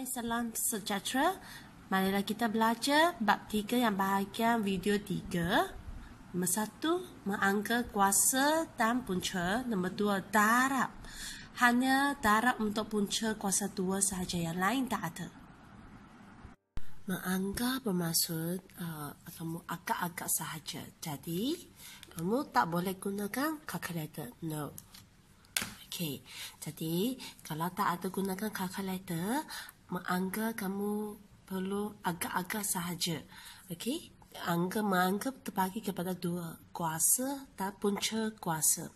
Hai, salam sejahtera. Marilah kita belajar bab tiga yang bahagian video tiga. Nombor satu mengangka kuasa dan punca. Nombor dua darab. Hanya darab untuk punca kuasa dua sahaja yang lain tak ada. Mengangka bermaksud kamu uh, agak-agak sahaja. Jadi, kamu tak boleh gunakan calculator. No. Okay. Jadi, kalau tak ada gunakan calculator, menganggap kamu perlu agak-agak sahaja. Okey? Anggap menganggap terbagi kepada dua kuasa dan punca kuasa.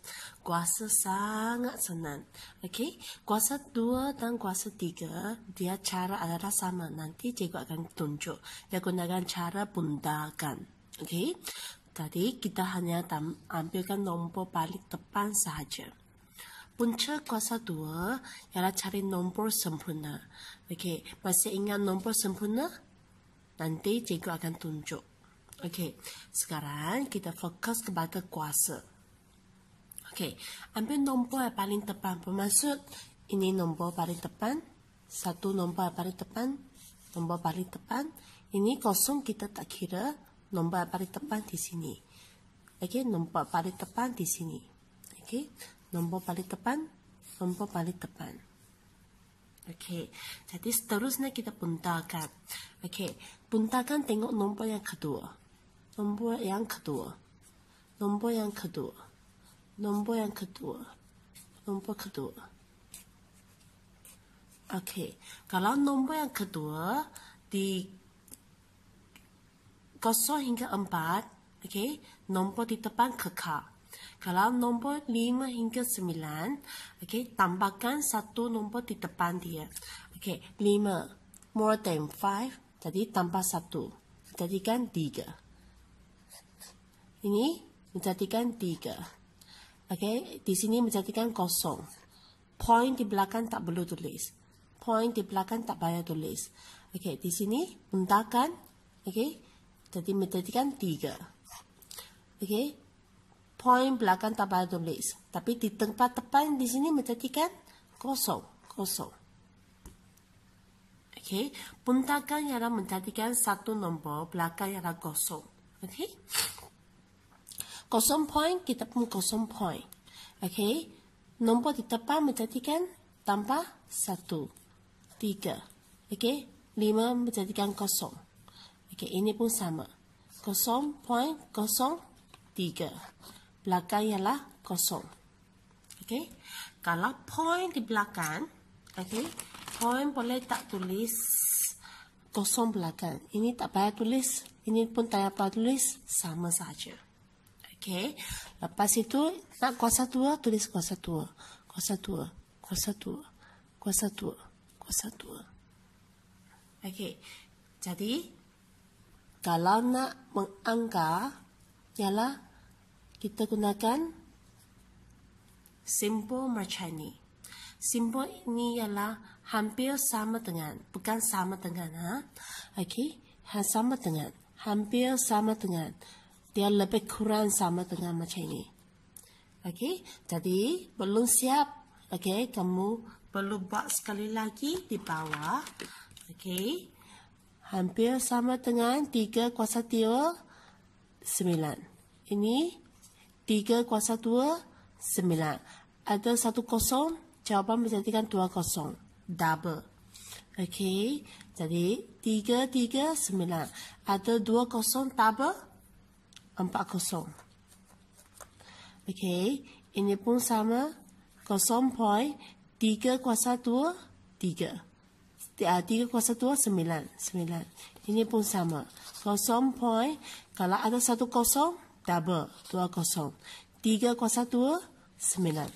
Kuasa sangat senang. Okey? Kuasa dua dan kuasa tiga, dia cara adalah sama. Nanti cikgu akan tunjuk. Dia gunakan cara bundakan. Okey? Tadi kita hanya ambilkan nombor balik depan sahaja. Punca kuasa dua ialah cari nombor sempurna. Okey, masih ingat nombor sempurna? Nanti cikgu akan tunjuk. Okey, sekarang kita fokus kepada kuasa. Okey, ambil nombor yang paling depan. Bermaksud ini nombor paling depan. Satu nombor yang paling depan. Nombor paling depan. Ini kosong kita tak kira nombor yang paling depan di sini. Okey, nombor paling depan di sini. Okey, nombor paling depan, nombor paling depan. Okey, jadi seterusnya kita puntakan, Okey, puntakan tengok nombor yang kedua. Nombor yang kedua. Nombor yang kedua. Nombor yang kedua. Nombor kedua. Okey, kalau nombor yang kedua di kosong hingga empat, okey, nombor di depan kekal. Kalau nombor 5 hingga 9, okay, tambahkan satu nombor di depan dia. Okay, 5 more than 5, jadi tambah satu. Jadikan 3. Ini menjadikan 3. Okay, di sini menjadikan kosong. Point di belakang tak perlu tulis. Point di belakang tak payah tulis. Okay, di sini mentahkan. Okay, jadi menjadikan 3. Okay point belakang tabar tulis. Tapi di tempat depan di sini menjadikan kosong, kosong. Okey, puntakan ada menjadikan satu nombor, belakang ialah kosong. Okay, kosong point, kita pun kosong point. Okay, nombor di depan menjadikan tambah satu, tiga. Okay, lima menjadikan kosong. Okay, ini pun sama. Kosong point, kosong, tiga belakang ialah kosong. Okey. Kalau point di belakang, okey, point boleh tak tulis kosong belakang. Ini tak payah tulis, ini pun tak payah tulis, sama saja. Okey. Lepas itu nak kuasa 2 tulis kuasa 2. Kuasa 2. Kuasa 2. Kuasa 2. Kuasa 2. Okey. Jadi kalau nak mengangka ialah kita gunakan simbol macam ni Simbol ini ialah hampir sama dengan, bukan sama dengan, ha? okay? Ha, sama dengan, hampir sama dengan, dia lebih kurang sama dengan macam ini. Okay? Jadi, belum siap, okay? kamu perlu buat sekali lagi di bawah. Okay? Hampir sama dengan 3 kuasa 2, 9. Ini tiga kuasa dua sembilan ada satu kosong, jawapan menjadikan dua kosong. Double. Okey. Jadi, tiga tiga sembilan ada dua kosong, double. empat kosong. Okey. Ini pun sama. Kosong point tiga kuasa dua tiga 3. Ah, tiga kuasa dua sembilan sembilan Ini pun sama. Kosong point Kalau ada satu kosong, double 20. 3 kuasa 2, 9.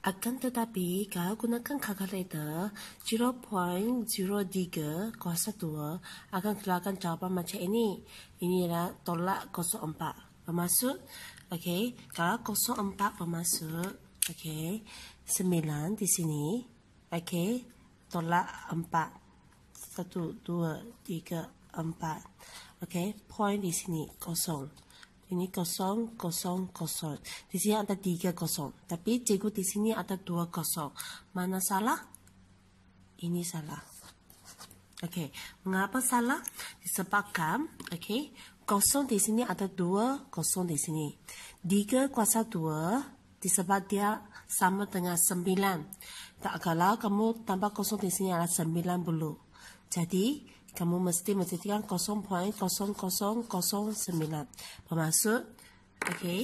Akan tetapi, kalau gunakan kalkulator 0.03 kuasa 2 akan keluarkan jawapan macam ini. Inilah tolak 04. Bermaksud, okay, kalau 04 bermaksud okay, 9 di sini, okay, tolak 4. 1, 2, 3, 4. Okay, point di sini kosong. Ini kosong, kosong, kosong. Di sini ada tiga kosong. Tapi cikgu di sini ada dua kosong. Mana salah? Ini salah. Okay, mengapa salah? Disebabkan, okay, kosong di sini ada dua kosong di sini. Tiga kuasa dua disebab dia sama dengan sembilan. Tak kalau kamu tambah kosong di sini adalah sembilan puluh. Jadi, kamu mesti menitikan 0.0009 bermaksud okay,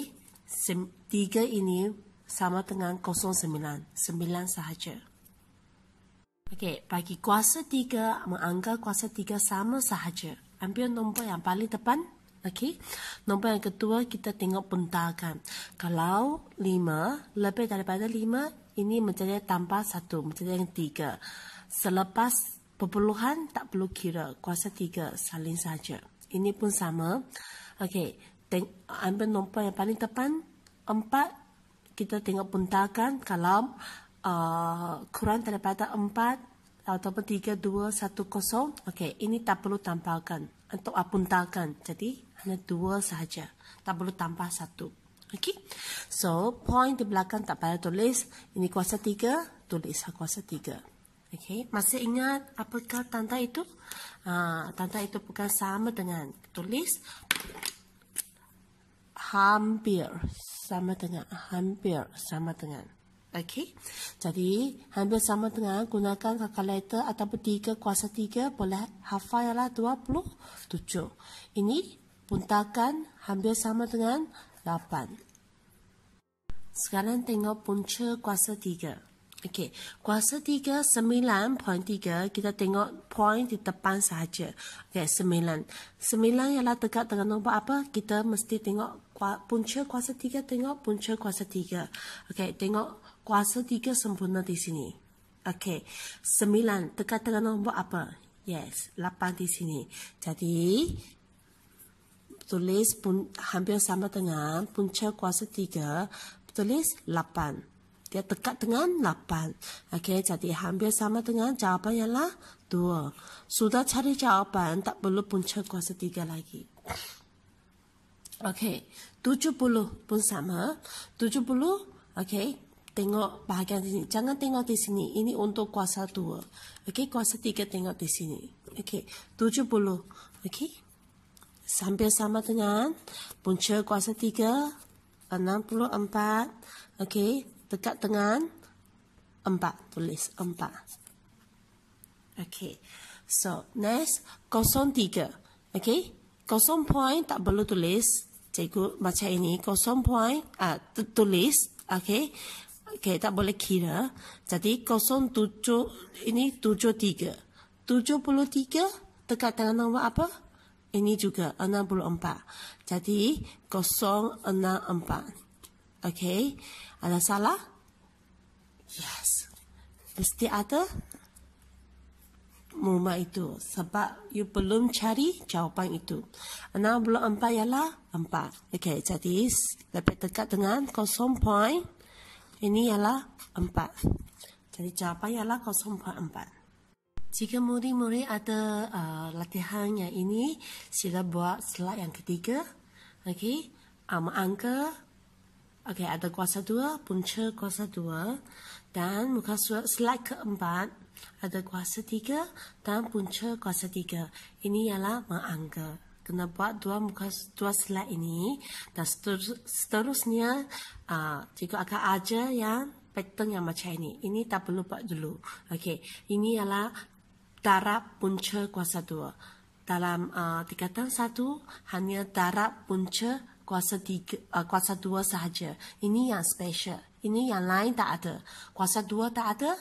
tiga ini sama dengan 0.9 9 sahaja okay, bagi kuasa tiga menganggap kuasa tiga sama sahaja ambil nombor yang paling depan Okey, nombor yang kedua kita tengok bentarkan. Kalau 5 lebih daripada 5, ini menjadi tambah 1, menjadi yang 3. Selepas Perpuluhan tak perlu kira kuasa tiga saling saja. Ini pun sama. Okey, teng ambil nombor yang paling depan. Empat, kita tengok puntakan kalau uh, kurang daripada empat ataupun tiga, dua, satu, kosong. Okey, ini tak perlu tambahkan untuk apuntakan. Jadi, hanya dua saja. Tak perlu tambah satu. Okey, so point di belakang tak payah tulis. Ini kuasa tiga, tulis kuasa tiga. Okay, masih ingat apakah tanda itu? Uh, tanda itu bukan sama dengan tulis hampir sama dengan hampir sama dengan. Okay, Jadi, hampir sama dengan gunakan kalkulator atau tiga kuasa tiga boleh hafal puluh tujuh. Ini puntakan hampir sama dengan lapan. Sekarang tengok punca kuasa tiga. Okey, kuasa 3, 9.3 kita tengok poin di depan saja. Okey, 9. 9 ialah tegak dengan nombor apa? Kita mesti tengok punca kuasa 3, tengok punca kuasa 3. Okey, tengok kuasa 3 sempurna di sini. Okey, 9 tegak dengan nombor apa? Yes, 8 di sini. Jadi, tulis pun, hampir sama dengan punca kuasa 3, tulis 8. Dia dekat dengan lapan, Okey, jadi hampir sama dengan jawapan yang lah 2. Sudah cari jawapan, tak perlu punca kuasa tiga lagi. Okey, puluh pun sama. tujuh puluh, okey, tengok bahagian sini. Jangan tengok di sini. Ini untuk kuasa 2. Okey, kuasa tiga tengok di sini. Okey, puluh, Okey, hampir sama dengan punca kuasa tiga enam puluh empat, Okey, dekat dengan empat. Tulis empat. Okay. So, next, kosong tiga. Okay. Kosong point tak perlu tulis. Cikgu macam ini. Kosong point ah, uh, tulis. Okay. Okay, tak boleh kira. Jadi, kosong tujuh. Ini tujuh tiga. Tujuh puluh tiga dekat dengan nombor apa? Ini juga enam puluh empat. Jadi, kosong enam empat. Okay. Ada salah? Yes. Mesti ada rumah itu. Sebab you belum cari jawapan itu. Enam bulan empat ialah empat. Okay. Jadi, lebih dekat dengan kosong point Ini ialah empat. Jadi, jawapan ialah kosong poin empat. Jika murid-murid ada uh, latihan yang ini, sila buat slide yang ketiga. Okay. Um, angka Okey, ada kuasa dua, punca kuasa dua dan muka surat slide keempat ada kuasa tiga dan punca kuasa tiga. Ini ialah mengangka. Kena buat dua muka dua slide ini dan seterusnya ah, cikgu akan aja yang pattern yang macam ini. Ini tak perlu buat dulu. Okey, ini ialah darab punca kuasa dua. Dalam uh, tingkatan satu, hanya darab punca kuasa tiga, uh, kuasa dua sahaja. Ini yang special. Ini yang lain tak ada. Kuasa dua tak ada,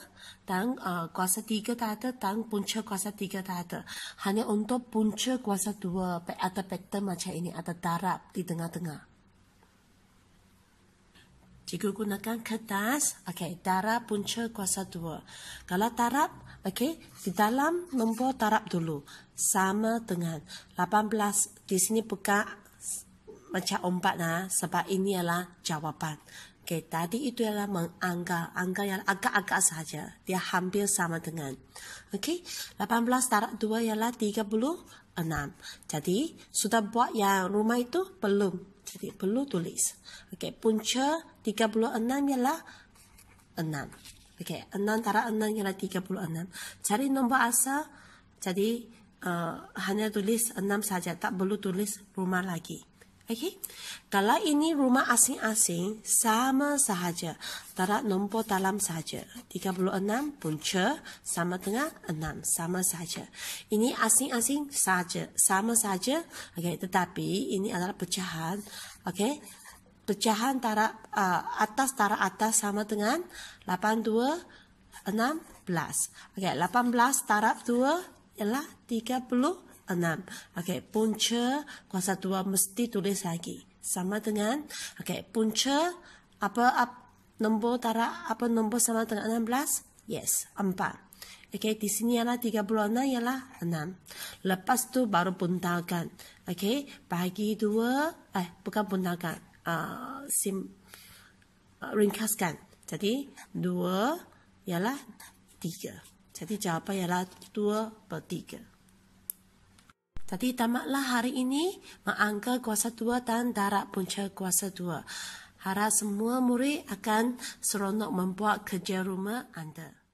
dan uh, kuasa tiga tak ada, dan punca kuasa tiga tak ada. Hanya untuk punca kuasa dua, ada pattern macam ini, ada darab di tengah-tengah. Jika gunakan kertas, okay, darab punca kuasa dua. Kalau darab, okay, di dalam nombor darab dulu. Sama dengan 18, di sini buka macam ombak nah sebab ini ialah jawapan. Okay, tadi itu ialah menganggar. Anggar yang agak-agak saja. Dia hampir sama dengan. Okay, 18 darab 2 ialah 36. Jadi, sudah buat yang rumah itu? Belum. Jadi, perlu tulis. Okay, punca 36 ialah 6. Okay, 6 darab 6 ialah 36. Cari nombor asal. Jadi, uh, hanya tulis 6 saja. Tak perlu tulis rumah lagi. Okay, Kalau ini rumah asing-asing, sama sahaja. Tarak nombor dalam sahaja. 36 punca sama dengan 6. Sama sahaja. Ini asing-asing sahaja. Sama sahaja. Okay, Tetapi ini adalah pecahan. Okay, Pecahan tarak uh, atas tarak atas sama dengan 82 16. Okey. 18 tarak 2 ialah 36 enam. Okey, punca kuasa dua mesti tulis lagi. Sama dengan, okey, punca apa, apa nombor darah, apa nombor sama dengan enam belas? Yes, empat. Okey, di sini ialah tiga puluh enam ialah enam. Lepas tu baru buntalkan. Okey, bagi dua, eh, bukan buntalkan. Uh, sim, uh, ringkaskan. Jadi, dua ialah tiga. Jadi, jawapan ialah dua per tiga. Tadi tamatlah hari ini mengangka kuasa dua dan darat punca kuasa dua. Harap semua murid akan seronok membuat kerja rumah anda.